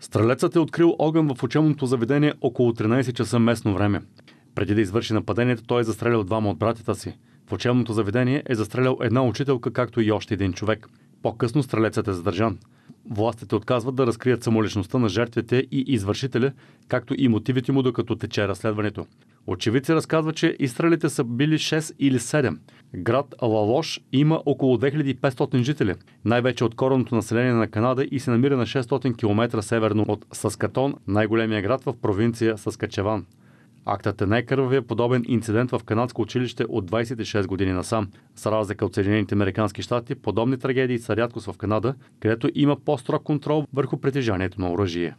Стрелецът е открил огън в учебното заведение около 13 часа местно време. Преди да извърши нападението, той е застрелял двама от братята си. В учебното заведение е застрелял една учителка, както и още един човек. По-късно стрелецът е задържан. Властите отказват да разкрият самоличността на жертвите и извършителя, както и мотивите му докато тече разследването. Очевидци разказва, че изстрелите са били 6 или 7. Град Лалош има около 2500 жители, най-вече от коронното население на Канада и се намира на 600 км северно от Саскатон, най-големия град в провинция Саскачеван. Актът е най-кървавия подобен инцидент в канадско училище от 26 години насам. с разлика от Съединените американски щати, подобни трагедии са рядкост в Канада, където има по-строг контрол върху притежанието на оръжие.